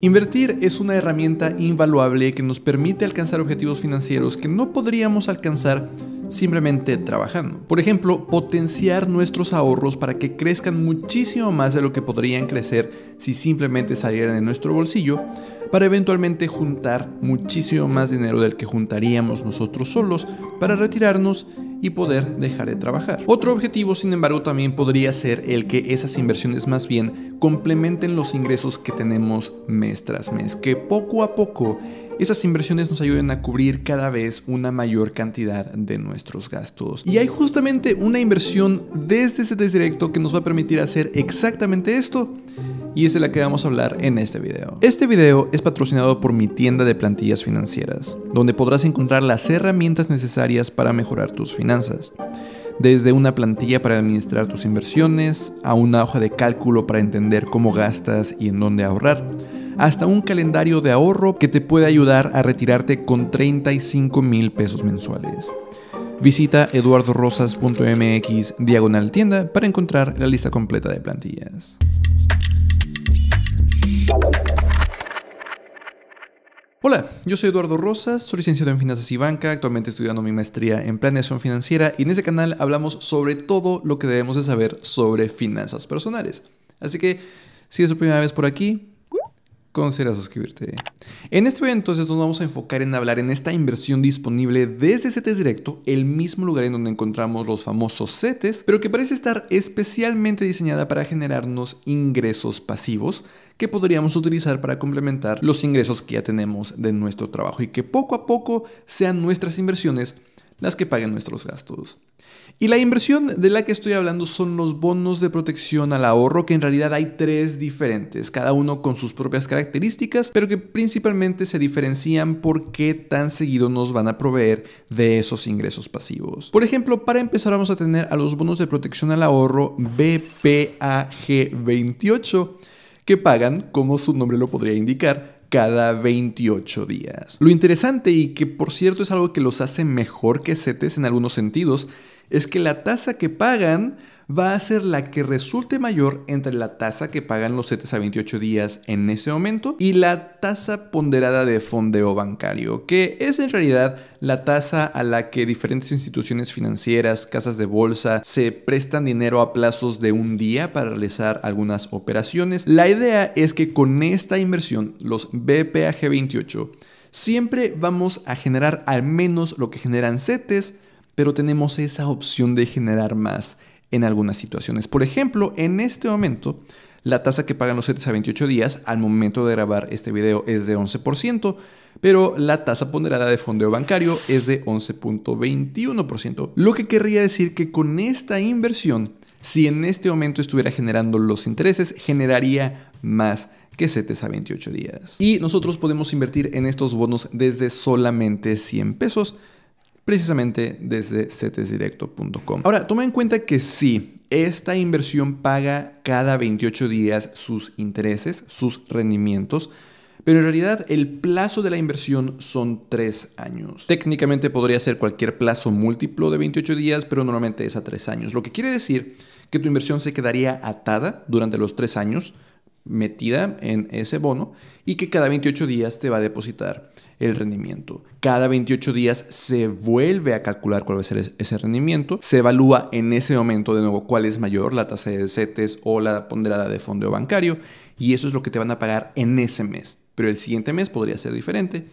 Invertir es una herramienta invaluable que nos permite alcanzar objetivos financieros que no podríamos alcanzar simplemente trabajando. Por ejemplo, potenciar nuestros ahorros para que crezcan muchísimo más de lo que podrían crecer si simplemente salieran de nuestro bolsillo para eventualmente juntar muchísimo más dinero del que juntaríamos nosotros solos para retirarnos y poder dejar de trabajar. Otro objetivo, sin embargo, también podría ser el que esas inversiones más bien complementen los ingresos que tenemos mes tras mes, que poco a poco esas inversiones nos ayuden a cubrir cada vez una mayor cantidad de nuestros gastos. Y hay justamente una inversión desde ese directo que nos va a permitir hacer exactamente esto y es de la que vamos a hablar en este video. Este video es patrocinado por mi tienda de plantillas financieras, donde podrás encontrar las herramientas necesarias para mejorar tus finanzas. Desde una plantilla para administrar tus inversiones, a una hoja de cálculo para entender cómo gastas y en dónde ahorrar, hasta un calendario de ahorro que te puede ayudar a retirarte con 35 mil pesos mensuales. Visita eduardorosas.mx diagonal tienda para encontrar la lista completa de plantillas. Hola, yo soy Eduardo Rosas, soy licenciado en Finanzas y Banca, actualmente estudiando mi maestría en Planeación Financiera y en este canal hablamos sobre todo lo que debemos de saber sobre finanzas personales. Así que, si es tu primera vez por aquí, considera suscribirte. En este video entonces nos vamos a enfocar en hablar en esta inversión disponible desde CETES Directo, el mismo lugar en donde encontramos los famosos CETES, pero que parece estar especialmente diseñada para generarnos ingresos pasivos que podríamos utilizar para complementar los ingresos que ya tenemos de nuestro trabajo y que poco a poco sean nuestras inversiones las que paguen nuestros gastos. Y la inversión de la que estoy hablando son los bonos de protección al ahorro, que en realidad hay tres diferentes, cada uno con sus propias características, pero que principalmente se diferencian por qué tan seguido nos van a proveer de esos ingresos pasivos. Por ejemplo, para empezar vamos a tener a los bonos de protección al ahorro BPAG28, que pagan, como su nombre lo podría indicar, cada 28 días. Lo interesante y que por cierto es algo que los hace mejor que CETES en algunos sentidos es que la tasa que pagan va a ser la que resulte mayor entre la tasa que pagan los CETES a 28 días en ese momento y la tasa ponderada de fondeo bancario, que es en realidad la tasa a la que diferentes instituciones financieras, casas de bolsa, se prestan dinero a plazos de un día para realizar algunas operaciones. La idea es que con esta inversión, los BPAG 28, siempre vamos a generar al menos lo que generan CETES, pero tenemos esa opción de generar más en algunas situaciones. Por ejemplo, en este momento, la tasa que pagan los CETES a 28 días al momento de grabar este video es de 11%, pero la tasa ponderada de fondeo bancario es de 11.21%, lo que querría decir que con esta inversión, si en este momento estuviera generando los intereses, generaría más que CETES a 28 días. Y nosotros podemos invertir en estos bonos desde solamente 100 pesos precisamente desde cetesdirecto.com. Ahora, toma en cuenta que sí, esta inversión paga cada 28 días sus intereses, sus rendimientos, pero en realidad el plazo de la inversión son 3 años. Técnicamente podría ser cualquier plazo múltiplo de 28 días, pero normalmente es a 3 años. Lo que quiere decir que tu inversión se quedaría atada durante los 3 años, metida en ese bono, y que cada 28 días te va a depositar el rendimiento. Cada 28 días se vuelve a calcular cuál va a ser ese rendimiento, se evalúa en ese momento de nuevo cuál es mayor, la tasa de CETES o la ponderada de fondo bancario, y eso es lo que te van a pagar en ese mes. Pero el siguiente mes podría ser diferente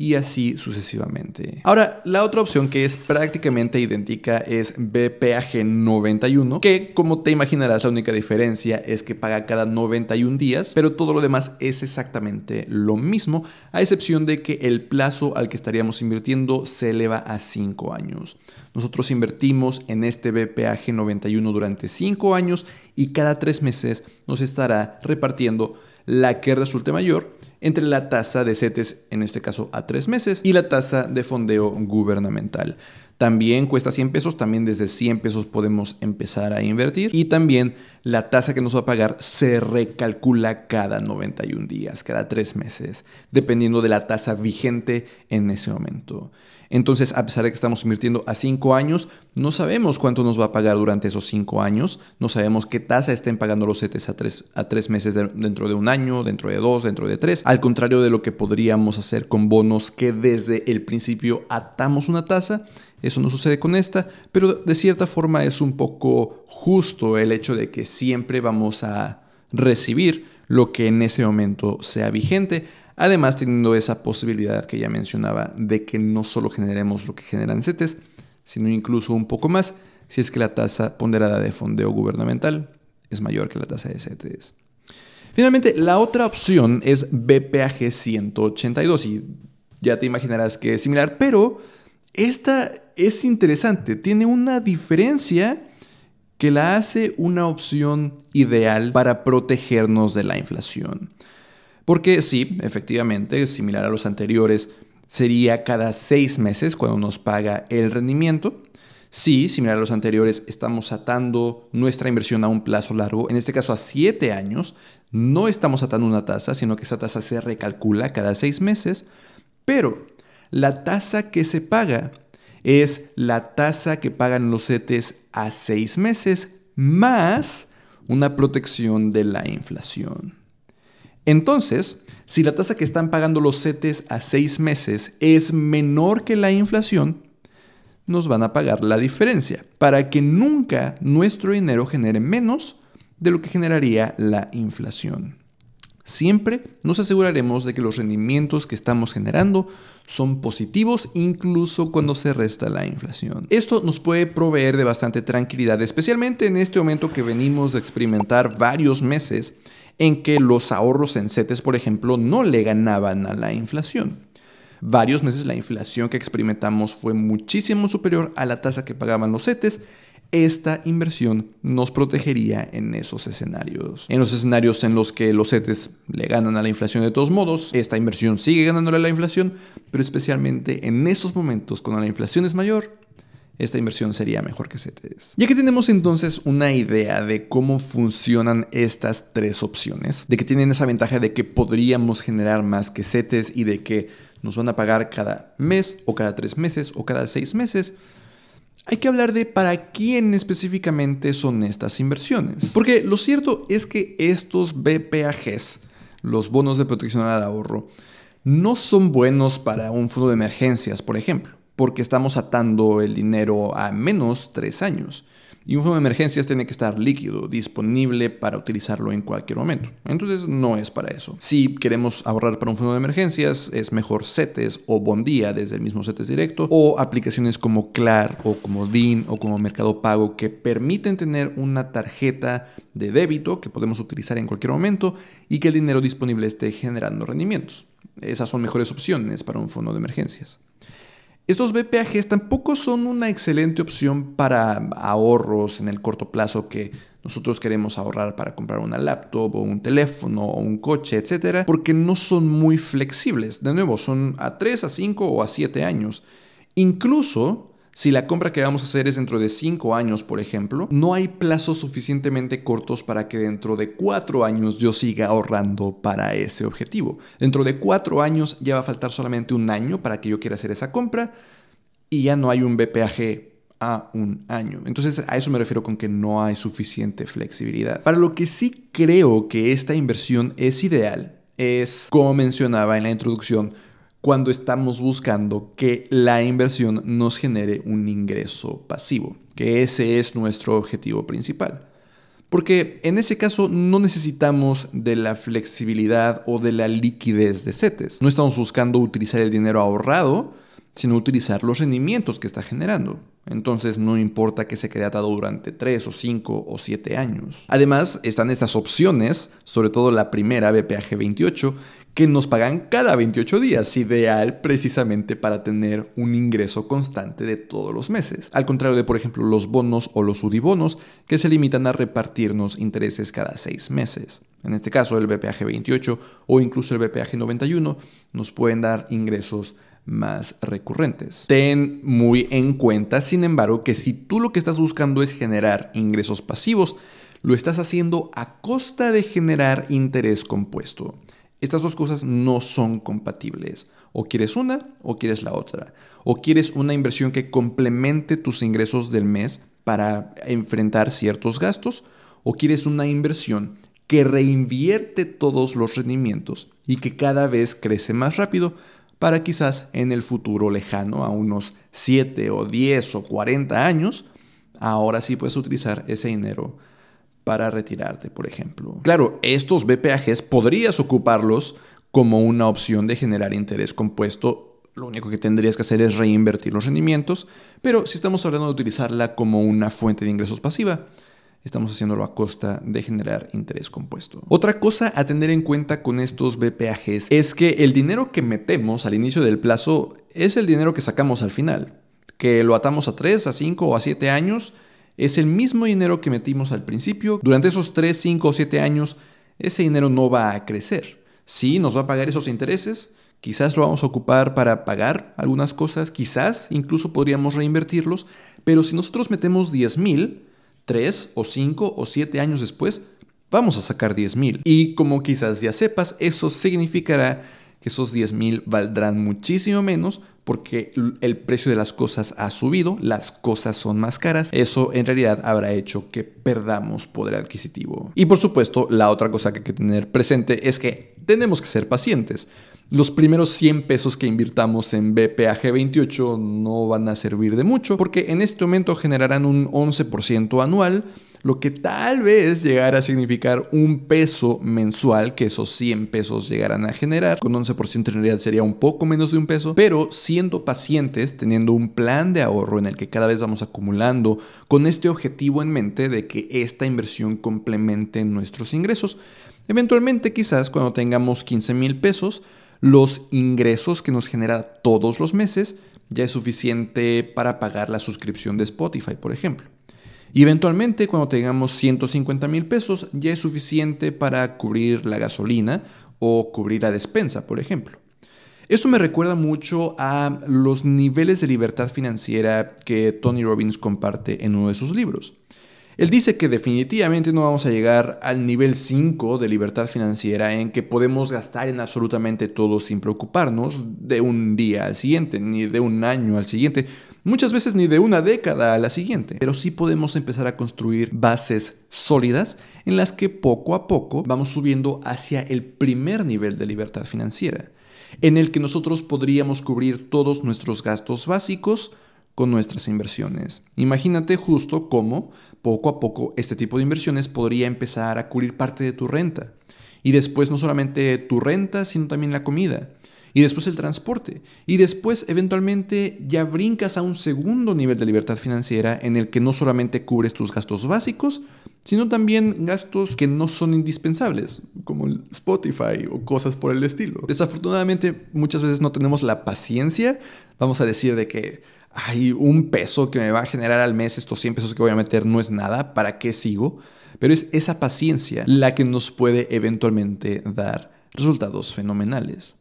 y así sucesivamente. Ahora, la otra opción que es prácticamente idéntica es BPAG 91, que como te imaginarás la única diferencia es que paga cada 91 días, pero todo lo demás es exactamente lo mismo, a excepción de que el plazo al que estaríamos invirtiendo se eleva a 5 años. Nosotros invertimos en este BPAG 91 durante 5 años y cada 3 meses nos estará repartiendo la que resulte mayor entre la tasa de CETES, en este caso a tres meses, y la tasa de fondeo gubernamental. También cuesta 100 pesos, también desde 100 pesos podemos empezar a invertir. Y también la tasa que nos va a pagar se recalcula cada 91 días, cada tres meses, dependiendo de la tasa vigente en ese momento. Entonces, a pesar de que estamos invirtiendo a cinco años, no sabemos cuánto nos va a pagar durante esos cinco años, no sabemos qué tasa estén pagando los CETES a tres meses dentro de un año, dentro de dos, dentro de tres. al contrario de lo que podríamos hacer con bonos que desde el principio atamos una tasa. Eso no sucede con esta, pero de cierta forma es un poco justo el hecho de que siempre vamos a recibir lo que en ese momento sea vigente, Además, teniendo esa posibilidad que ya mencionaba de que no solo generemos lo que generan CETES, sino incluso un poco más si es que la tasa ponderada de fondeo gubernamental es mayor que la tasa de CETES. Finalmente, la otra opción es BPAG 182 y ya te imaginarás que es similar, pero esta es interesante, tiene una diferencia que la hace una opción ideal para protegernos de la inflación. Porque sí, efectivamente, similar a los anteriores, sería cada seis meses cuando nos paga el rendimiento. Sí, similar a los anteriores, estamos atando nuestra inversión a un plazo largo, en este caso a siete años. No estamos atando una tasa, sino que esa tasa se recalcula cada seis meses. Pero la tasa que se paga es la tasa que pagan los CETES a seis meses más una protección de la inflación. Entonces, si la tasa que están pagando los CETES a seis meses es menor que la inflación, nos van a pagar la diferencia para que nunca nuestro dinero genere menos de lo que generaría la inflación. Siempre nos aseguraremos de que los rendimientos que estamos generando son positivos incluso cuando se resta la inflación. Esto nos puede proveer de bastante tranquilidad, especialmente en este momento que venimos de experimentar varios meses en que los ahorros en CETES, por ejemplo, no le ganaban a la inflación. Varios meses la inflación que experimentamos fue muchísimo superior a la tasa que pagaban los CETES. Esta inversión nos protegería en esos escenarios. En los escenarios en los que los CETES le ganan a la inflación de todos modos, esta inversión sigue ganándole a la inflación, pero especialmente en esos momentos cuando la inflación es mayor, esta inversión sería mejor que CETES. Ya que tenemos entonces una idea de cómo funcionan estas tres opciones, de que tienen esa ventaja de que podríamos generar más que CETES y de que nos van a pagar cada mes o cada tres meses o cada seis meses, hay que hablar de para quién específicamente son estas inversiones. Porque lo cierto es que estos BPAGs, los bonos de protección al ahorro, no son buenos para un fondo de emergencias, por ejemplo porque estamos atando el dinero a menos tres años. Y un fondo de emergencias tiene que estar líquido, disponible para utilizarlo en cualquier momento. Entonces no es para eso. Si queremos ahorrar para un fondo de emergencias, es mejor CETES o Bondía desde el mismo CETES directo o aplicaciones como CLAR o como DIN o como Mercado Pago que permiten tener una tarjeta de débito que podemos utilizar en cualquier momento y que el dinero disponible esté generando rendimientos. Esas son mejores opciones para un fondo de emergencias. Estos BPAGs tampoco son una excelente opción para ahorros en el corto plazo que nosotros queremos ahorrar para comprar una laptop o un teléfono o un coche, etcétera, porque no son muy flexibles. De nuevo, son a 3, a 5 o a 7 años. Incluso si la compra que vamos a hacer es dentro de 5 años, por ejemplo, no hay plazos suficientemente cortos para que dentro de 4 años yo siga ahorrando para ese objetivo. Dentro de 4 años ya va a faltar solamente un año para que yo quiera hacer esa compra y ya no hay un BPAG a un año. Entonces a eso me refiero con que no hay suficiente flexibilidad. Para lo que sí creo que esta inversión es ideal es, como mencionaba en la introducción, cuando estamos buscando que la inversión nos genere un ingreso pasivo, que ese es nuestro objetivo principal. Porque en ese caso no necesitamos de la flexibilidad o de la liquidez de CETES. No estamos buscando utilizar el dinero ahorrado, sino utilizar los rendimientos que está generando. Entonces no importa que se quede atado durante 3 o 5 o 7 años. Además están estas opciones, sobre todo la primera BPAG 28, que nos pagan cada 28 días, ideal precisamente para tener un ingreso constante de todos los meses. Al contrario de, por ejemplo, los bonos o los UDIBONOS, que se limitan a repartirnos intereses cada 6 meses. En este caso, el BPAG 28 o incluso el BPAG 91 nos pueden dar ingresos más recurrentes. Ten muy en cuenta, sin embargo, que si tú lo que estás buscando es generar ingresos pasivos, lo estás haciendo a costa de generar interés compuesto. Estas dos cosas no son compatibles. O quieres una o quieres la otra. O quieres una inversión que complemente tus ingresos del mes para enfrentar ciertos gastos. O quieres una inversión que reinvierte todos los rendimientos y que cada vez crece más rápido para quizás en el futuro lejano, a unos 7 o 10 o 40 años, ahora sí puedes utilizar ese dinero para retirarte, por ejemplo. Claro, estos BPAGs podrías ocuparlos como una opción de generar interés compuesto. Lo único que tendrías que hacer es reinvertir los rendimientos, pero si estamos hablando de utilizarla como una fuente de ingresos pasiva, estamos haciéndolo a costa de generar interés compuesto. Otra cosa a tener en cuenta con estos BPAGs es que el dinero que metemos al inicio del plazo es el dinero que sacamos al final, que lo atamos a 3, a 5 o a 7 años es el mismo dinero que metimos al principio. Durante esos 3, 5 o 7 años, ese dinero no va a crecer. Sí, nos va a pagar esos intereses. Quizás lo vamos a ocupar para pagar algunas cosas. Quizás incluso podríamos reinvertirlos. Pero si nosotros metemos 10 mil, 3 o 5 o 7 años después, vamos a sacar 10 mil. Y como quizás ya sepas, eso significará que esos 10 mil valdrán muchísimo menos porque el precio de las cosas ha subido, las cosas son más caras, eso en realidad habrá hecho que perdamos poder adquisitivo. Y por supuesto, la otra cosa que hay que tener presente es que tenemos que ser pacientes. Los primeros 100 pesos que invirtamos en BPAG 28 no van a servir de mucho porque en este momento generarán un 11% anual lo que tal vez llegara a significar un peso mensual, que esos 100 pesos llegarán a generar. Con 11% de realidad sería un poco menos de un peso, pero siendo pacientes, teniendo un plan de ahorro en el que cada vez vamos acumulando, con este objetivo en mente de que esta inversión complemente nuestros ingresos. Eventualmente quizás cuando tengamos 15 mil pesos, los ingresos que nos genera todos los meses ya es suficiente para pagar la suscripción de Spotify, por ejemplo. Y eventualmente cuando tengamos 150 mil pesos ya es suficiente para cubrir la gasolina o cubrir la despensa, por ejemplo. Eso me recuerda mucho a los niveles de libertad financiera que Tony Robbins comparte en uno de sus libros. Él dice que definitivamente no vamos a llegar al nivel 5 de libertad financiera en que podemos gastar en absolutamente todo sin preocuparnos de un día al siguiente, ni de un año al siguiente, muchas veces ni de una década a la siguiente, pero sí podemos empezar a construir bases sólidas en las que poco a poco vamos subiendo hacia el primer nivel de libertad financiera, en el que nosotros podríamos cubrir todos nuestros gastos básicos, con nuestras inversiones. Imagínate justo cómo poco a poco este tipo de inversiones podría empezar a cubrir parte de tu renta. Y después no solamente tu renta, sino también la comida y después el transporte, y después eventualmente ya brincas a un segundo nivel de libertad financiera en el que no solamente cubres tus gastos básicos, sino también gastos que no son indispensables, como el Spotify o cosas por el estilo. Desafortunadamente muchas veces no tenemos la paciencia, vamos a decir de que hay un peso que me va a generar al mes, estos 100 pesos que voy a meter no es nada, ¿para qué sigo? Pero es esa paciencia la que nos puede eventualmente dar resultados fenomenales.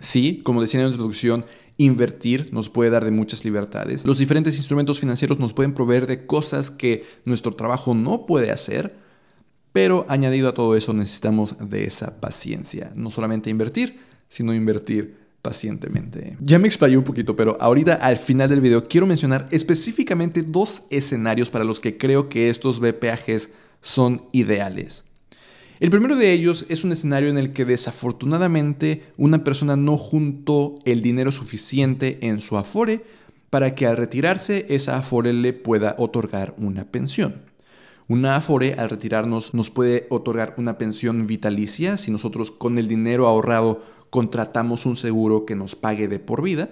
Sí, como decía en la introducción, Invertir nos puede dar de muchas libertades. Los diferentes instrumentos financieros nos pueden proveer de cosas que nuestro trabajo no puede hacer, pero añadido a todo eso necesitamos de esa paciencia. No solamente invertir, sino invertir pacientemente. Ya me explayé un poquito, pero ahorita al final del video quiero mencionar específicamente dos escenarios para los que creo que estos BPAGs son ideales. El primero de ellos es un escenario en el que desafortunadamente una persona no juntó el dinero suficiente en su afore para que al retirarse esa afore le pueda otorgar una pensión. Una afore al retirarnos nos puede otorgar una pensión vitalicia si nosotros con el dinero ahorrado contratamos un seguro que nos pague de por vida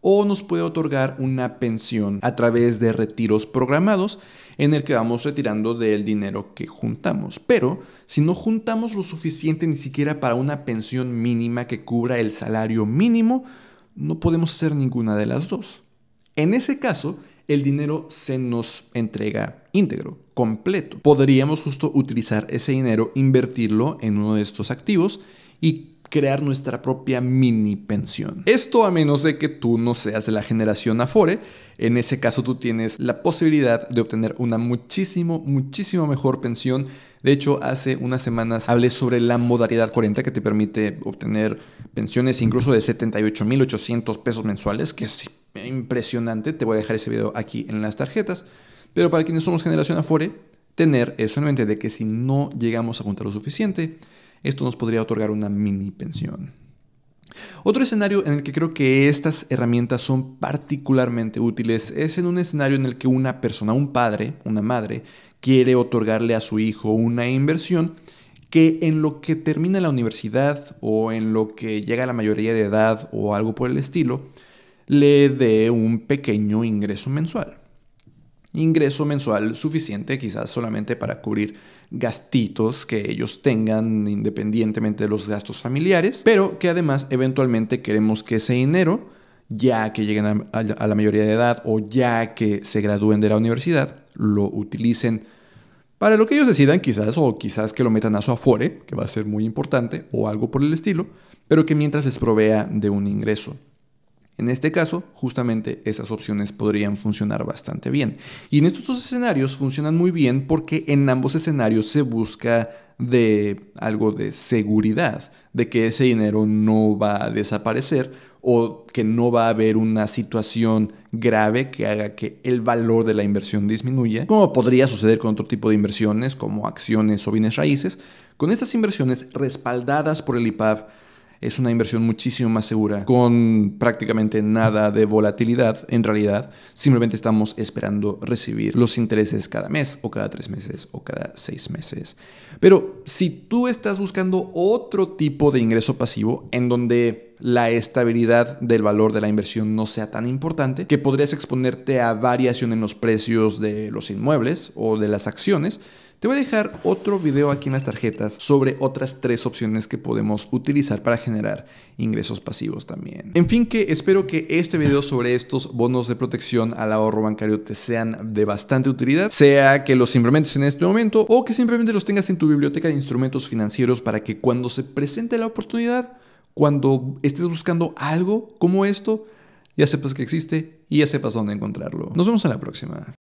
o nos puede otorgar una pensión a través de retiros programados en el que vamos retirando del dinero que juntamos. Pero si no juntamos lo suficiente ni siquiera para una pensión mínima que cubra el salario mínimo, no podemos hacer ninguna de las dos. En ese caso, el dinero se nos entrega íntegro, completo. Podríamos justo utilizar ese dinero, invertirlo en uno de estos activos y crear nuestra propia mini pensión. Esto a menos de que tú no seas de la generación Afore, en ese caso tú tienes la posibilidad de obtener una muchísimo, muchísimo mejor pensión. De hecho, hace unas semanas hablé sobre la modalidad 40 que te permite obtener pensiones incluso de 78.800 pesos mensuales, que es impresionante. Te voy a dejar ese video aquí en las tarjetas. Pero para quienes somos generación Afore, tener eso en mente de que si no llegamos a juntar lo suficiente, esto nos podría otorgar una mini pensión. Otro escenario en el que creo que estas herramientas son particularmente útiles es en un escenario en el que una persona, un padre, una madre, quiere otorgarle a su hijo una inversión que en lo que termina la universidad o en lo que llega a la mayoría de edad o algo por el estilo, le dé un pequeño ingreso mensual ingreso mensual suficiente quizás solamente para cubrir gastitos que ellos tengan independientemente de los gastos familiares, pero que además eventualmente queremos que ese dinero, ya que lleguen a, la mayoría de edad o ya que se gradúen de la universidad, lo utilicen para lo que ellos decidan quizás o quizás que lo metan a su afore, que va a ser muy importante, o algo por el estilo, pero que mientras les provea de un ingreso. En este caso, justamente esas opciones podrían funcionar bastante bien. Y en estos dos escenarios funcionan muy bien porque en ambos escenarios se busca de algo de seguridad, de que ese dinero no va a desaparecer o que no va a haber una situación grave que haga que el valor de la inversión disminuya, como podría suceder con otro tipo de inversiones como acciones o bienes raíces. Con estas inversiones respaldadas por el IPAB, es una inversión muchísimo más segura, con prácticamente nada de volatilidad en realidad. Simplemente estamos esperando recibir los intereses cada mes o cada tres meses o cada seis meses. Pero si tú estás buscando otro tipo de ingreso pasivo en donde la estabilidad del valor de la inversión no sea tan importante, que podrías exponerte a variación en los precios de los inmuebles o de las acciones, te voy a dejar otro video aquí en las tarjetas sobre otras tres opciones que podemos utilizar para generar ingresos pasivos también. En fin, que espero que este video sobre estos bonos de protección al ahorro bancario te sean de bastante utilidad, sea que los implementes en este momento o que simplemente los tengas en tu biblioteca de instrumentos financieros para que cuando se presente la oportunidad, cuando estés buscando algo como esto, ya sepas que existe y ya sepas dónde encontrarlo. Nos vemos en la próxima.